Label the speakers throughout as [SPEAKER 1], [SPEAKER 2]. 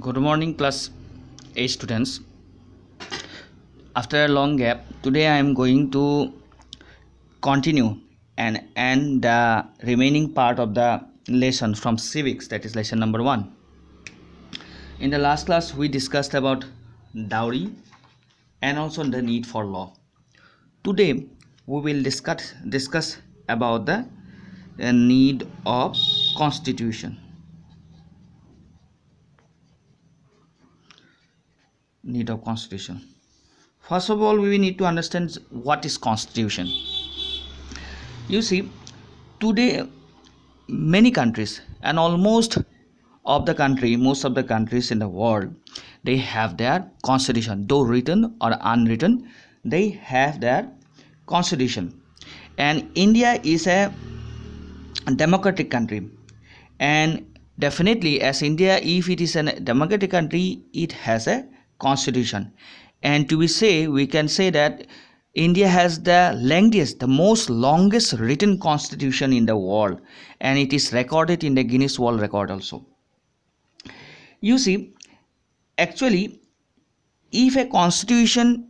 [SPEAKER 1] good morning class A students after a long gap today i am going to continue and end the remaining part of the lesson from civics that is lesson number 1 in the last class we discussed about dowry and also the need for law today we will discuss discuss about the uh, need of constitution need of constitution first of all we need to understand what is constitution you see today many countries and almost of the country most of the countries in the world they have their constitution though written or unwritten they have their constitution and india is a democratic country and definitely as india if it is a democratic country it has a constitution and to be say we can say that India has the longest, the most longest written constitution in the world, and it is recorded in the Guinness World Record also. You see, actually, if a constitution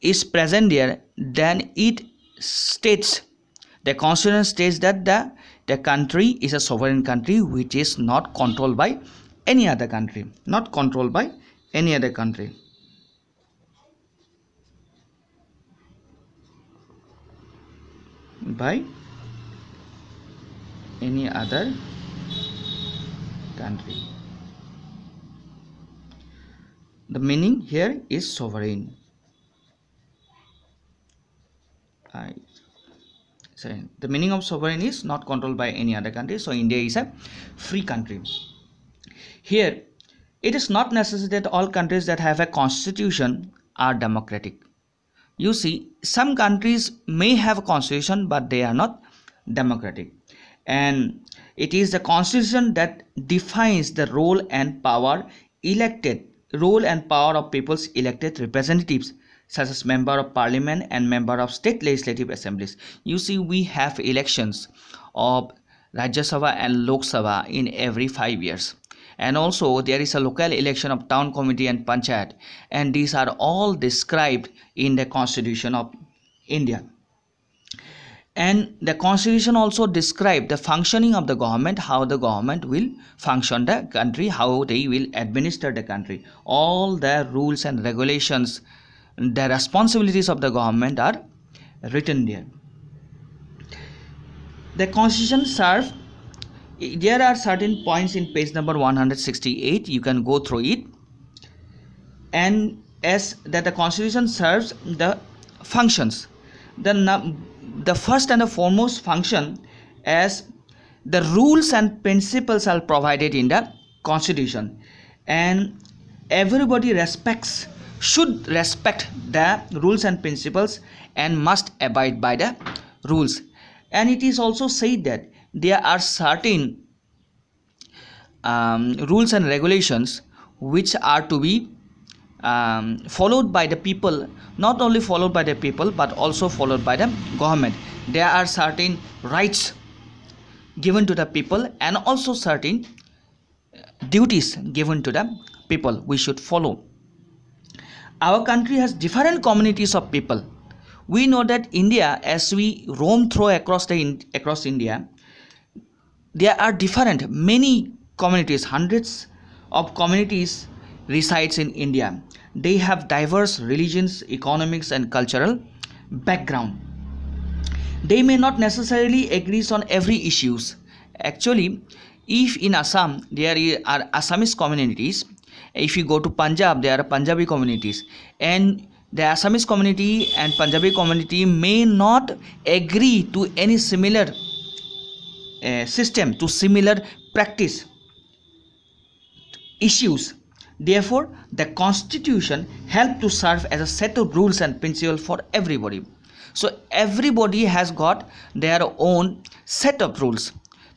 [SPEAKER 1] is present there, then it states the constitution states that the, the country is a sovereign country which is not controlled by any other country, not controlled by any other country by any other country the meaning here is sovereign I, sorry, the meaning of sovereign is not controlled by any other country so india is a free country here it is not necessary that all countries that have a constitution are democratic. You see, some countries may have a constitution, but they are not democratic. And it is the constitution that defines the role and power elected role and power of people's elected representatives such as member of parliament and member of state legislative assemblies you see we have elections of rajya sabha and lok sabha in every 5 years and also there is a local election of town committee and panchayat and these are all described in the constitution of india and the constitution also described the functioning of the government how the government will function the country how they will administer the country all the rules and regulations the responsibilities of the government are written there the constitution serves there are certain points in page number 168 you can go through it and as that the constitution serves the functions the the first and the foremost function as the rules and principles are provided in the constitution and everybody respects should respect the rules and principles and must abide by the rules and it is also said that there are certain um, rules and regulations which are to be um, followed by the people not only followed by the people but also followed by the government there are certain rights given to the people and also certain uh, duties given to the people we should follow our country has different communities of people we know that india as we roam through across the across india there are different many communities hundreds of communities resides in india they have diverse religions economics and cultural background they may not necessarily agree on every issues actually if in assam there are assamese communities if you go to punjab there are punjabi communities and the assamese community and punjabi community may not agree to any similar system to similar practice issues therefore the constitution helped to serve as a set of rules and principles for everybody so everybody has got their own set of rules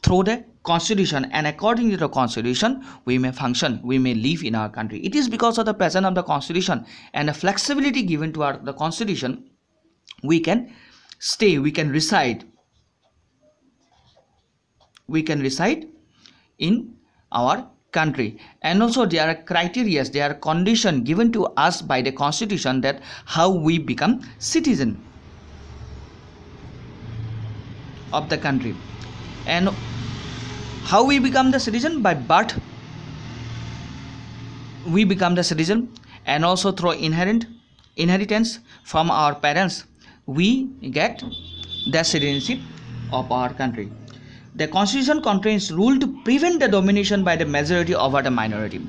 [SPEAKER 1] through the constitution and according to the constitution we may function we may live in our country it is because of the presence of the constitution and the flexibility given to our the constitution we can stay we can reside we can reside in our country and also there are criteria there are condition given to us by the constitution that how we become citizen of the country and how we become the citizen by birth we become the citizen and also through inherent inheritance from our parents we get the citizenship of our country the constitution contains rule to prevent the domination by the majority over the minority.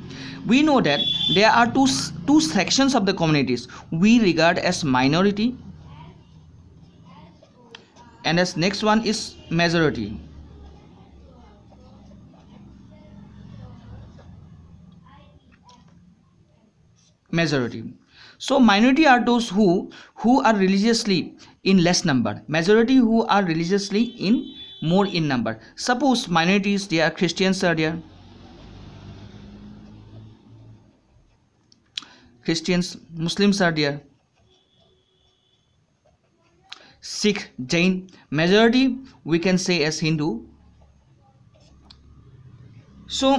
[SPEAKER 1] We know that there are two, two sections of the communities we regard as minority and as next one is majority. Majority. So minority are those who who are religiously in less number. Majority who are religiously in more in number suppose minorities they are christians are there christians muslims are there sikh jain majority we can say as hindu so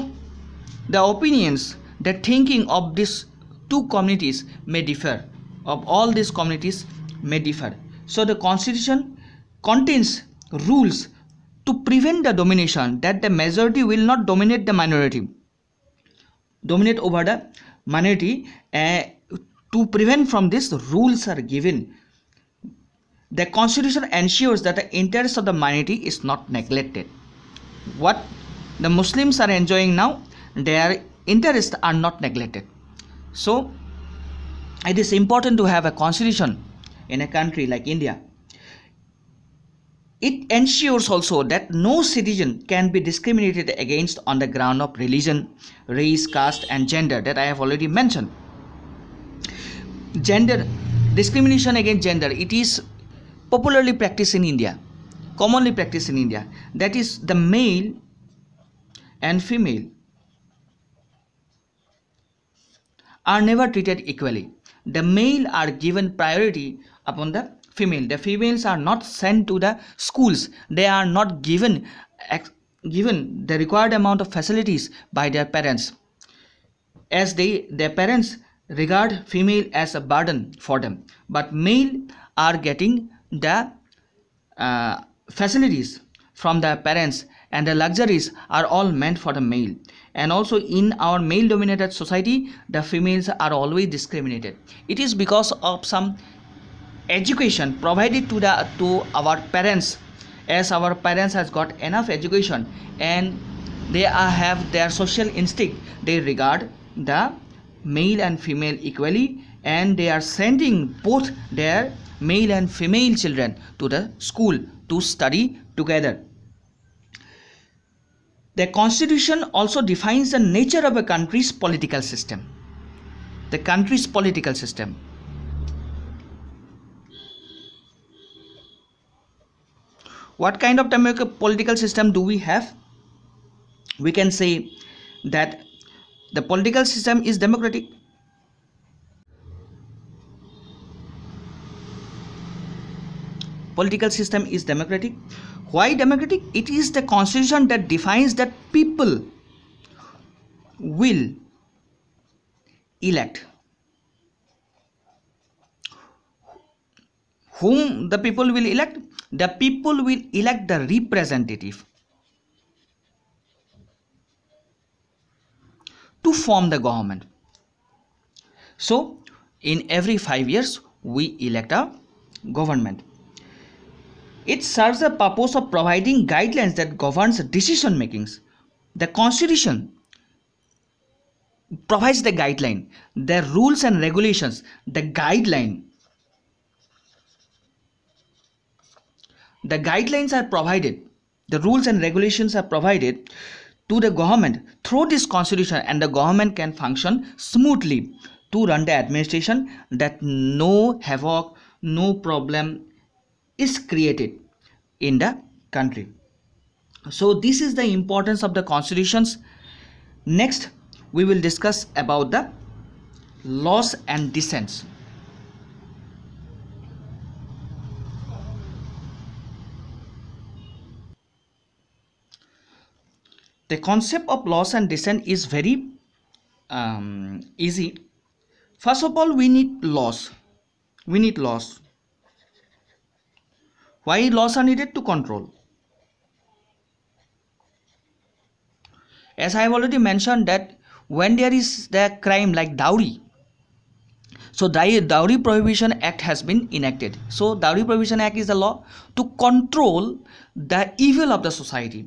[SPEAKER 1] the opinions the thinking of these two communities may differ of all these communities may differ so the constitution contains rules to prevent the domination that the majority will not dominate the minority dominate over the minority uh, to prevent from this rules are given the constitution ensures that the interest of the minority is not neglected what the muslims are enjoying now their interests are not neglected so it is important to have a constitution in a country like india it ensures also that no citizen can be discriminated against on the ground of religion, race, caste, and gender that I have already mentioned. Gender discrimination against gender it is popularly practiced in India, commonly practiced in India. That is the male and female are never treated equally. The male are given priority upon the female the females are not sent to the schools they are not given given the required amount of facilities by their parents as they their parents regard female as a burden for them but male are getting the uh, facilities from their parents and the luxuries are all meant for the male and also in our male dominated society the females are always discriminated it is because of some education provided to the to our parents as our parents has got enough education and they are, have their social instinct they regard the male and female equally and they are sending both their male and female children to the school to study together the constitution also defines the nature of a country's political system the country's political system what kind of democratic political system do we have we can say that the political system is democratic political system is democratic why democratic it is the constitution that defines that people will elect whom the people will elect the people will elect the representative to form the government so in every 5 years we elect a government it serves the purpose of providing guidelines that governs decision makings the constitution provides the guideline the rules and regulations the guideline the guidelines are provided the rules and regulations are provided to the government through this constitution and the government can function smoothly to run the administration that no havoc no problem is created in the country so this is the importance of the constitutions next we will discuss about the laws and dissents the concept of loss and descent is very um, easy first of all we need loss we need loss why loss are needed to control as i have already mentioned that when there is the crime like dowry so dowry prohibition act has been enacted so dowry prohibition act is a law to control the evil of the society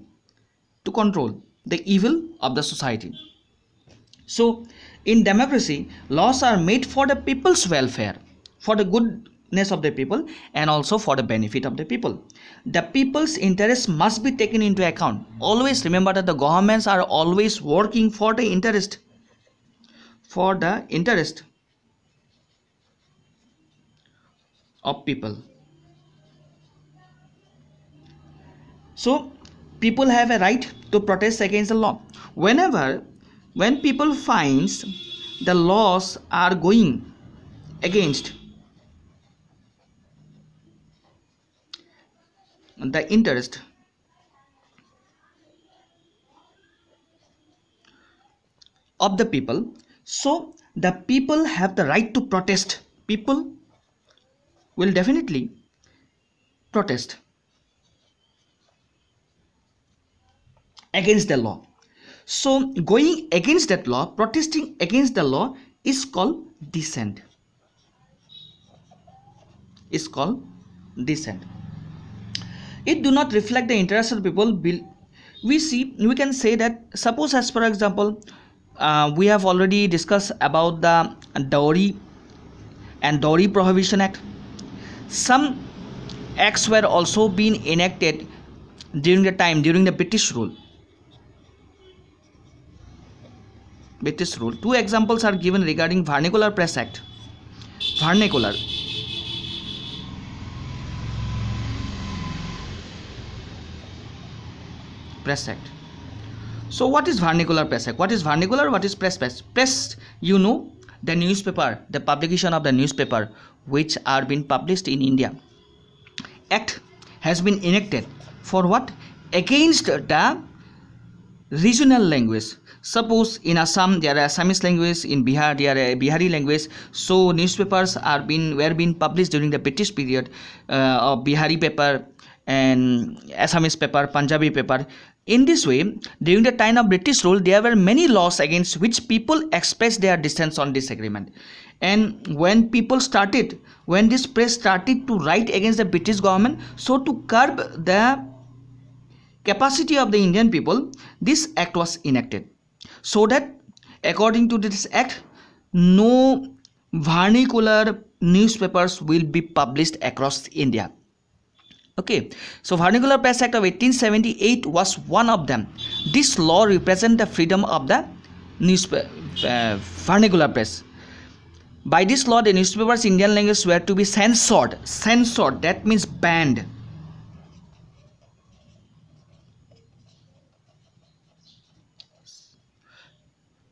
[SPEAKER 1] to control the evil of the society. So, in democracy, laws are made for the people's welfare, for the goodness of the people, and also for the benefit of the people. The people's interests must be taken into account. Always remember that the governments are always working for the interest, for the interest of people. So, people have a right to protest against the law whenever when people finds the laws are going against the interest of the people so the people have the right to protest people will definitely protest against the law. So, going against that law, protesting against the law is called dissent. Is called dissent. It do not reflect the interests of people. We see, we can say that suppose, as for example, uh, we have already discussed about the dowry and dowry prohibition act. Some acts were also being enacted during the time during the British rule with this rule. Two examples are given regarding Vernacular Press Act. Vernacular. Press Act. So what is Vernacular Press Act? What is Vernacular? What is Press Press? Press, you know, the newspaper, the publication of the newspaper which are being published in India. Act has been enacted for what? Against the regional language suppose in assam there are assamese language in bihar there are bihari language so newspapers are been were being published during the british period uh, of bihari paper and assamese paper punjabi paper in this way during the time of british rule there were many laws against which people expressed their dissent on disagreement and when people started when this press started to write against the british government so to curb the capacity of the Indian people, this act was enacted. So that according to this act, no vernacular newspapers will be published across India. Okay, so Vernacular Press Act of 1878 was one of them. This law represents the freedom of the newspaper, uh, vernacular press. By this law, the newspapers Indian language were to be censored. Censored, that means banned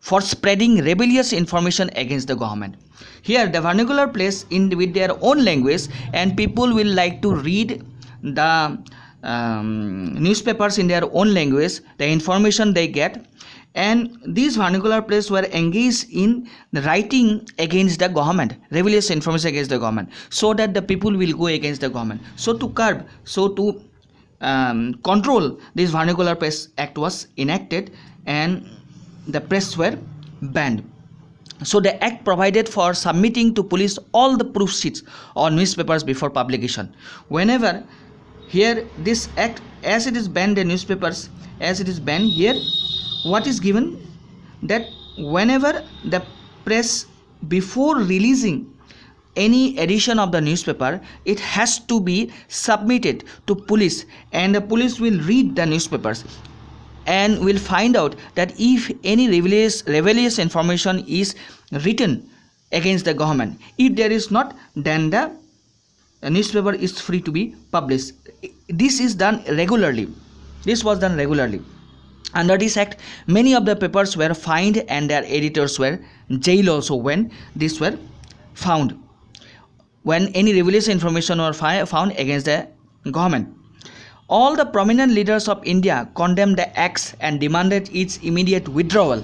[SPEAKER 1] for spreading rebellious information against the government. Here, the vernacular plays in with their own language, and people will like to read the um, newspapers in their own language, the information they get, and these vernacular plays were engaged in writing against the government, rebellious information against the government, so that the people will go against the government. So to curb, so to um, control, this vernacular press act was enacted and the press were banned. So the act provided for submitting to police all the proof sheets or newspapers before publication. Whenever here this act as it is banned the newspapers as it is banned here what is given that whenever the press before releasing any edition of the newspaper it has to be submitted to police and the police will read the newspapers and we'll find out that if any rebellious, information is written against the government if there is not then the newspaper is free to be published this is done regularly this was done regularly under this act many of the papers were fined and their editors were jailed also when these were found when any rebellious information were found against the government all the prominent leaders of India condemned the acts and demanded its immediate withdrawal.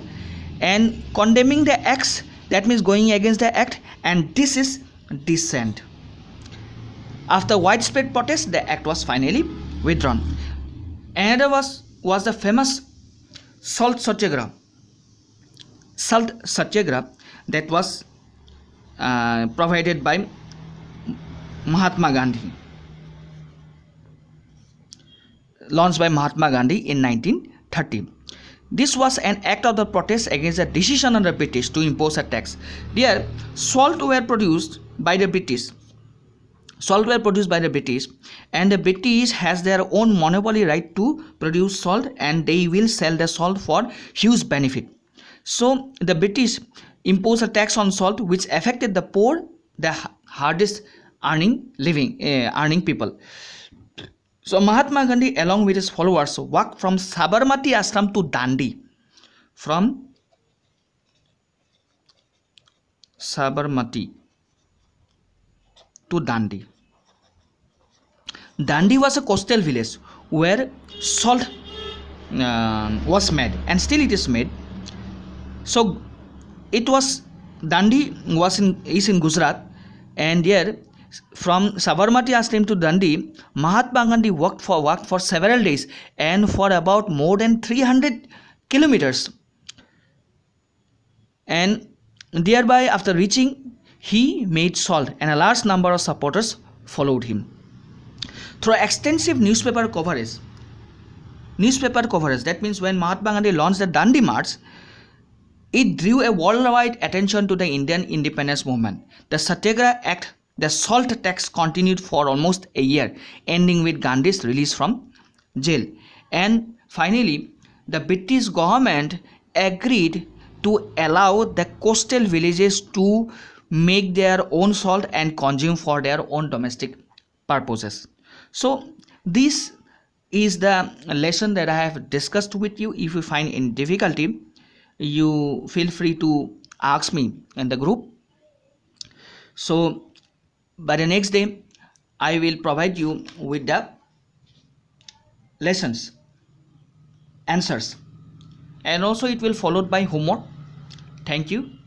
[SPEAKER 1] And condemning the acts, that means going against the act, and this is dissent. After widespread protest, the act was finally withdrawn. Another was, was the famous salt satyagraha. Salt satyagraha that was uh, provided by Mahatma Gandhi launched by Mahatma Gandhi in 1930. This was an act of the protest against the decision of the British to impose a tax. There, salt were produced by the British. Salt were produced by the British, and the British has their own monopoly right to produce salt, and they will sell the salt for huge benefit. So the British imposed a tax on salt, which affected the poor, the hardest earning living uh, earning people. So Mahatma Gandhi along with his followers walked from Sabarmati Ashram to Dandi. From Sabarmati to Dandi. Dandi was a coastal village where salt uh, was made and still it is made. So it was Dandi was in is in Gujarat and here from Sabarmati Ashram to Dandi, Mahatma Gandhi worked for, work for several days and for about more than 300 kilometers. And thereby, after reaching, he made salt and a large number of supporters followed him. Through extensive newspaper coverage, newspaper coverage, that means when Mahatma Gandhi launched the Dandi March, it drew a worldwide attention to the Indian independence movement. The Satyagraha Act the salt tax continued for almost a year, ending with Gandhi's release from jail. And finally, the British government agreed to allow the coastal villages to make their own salt and consume for their own domestic purposes. So, this is the lesson that I have discussed with you. If you find any difficulty, you feel free to ask me in the group. So, by the next day I will provide you with the lessons answers and also it will followed by homework thank you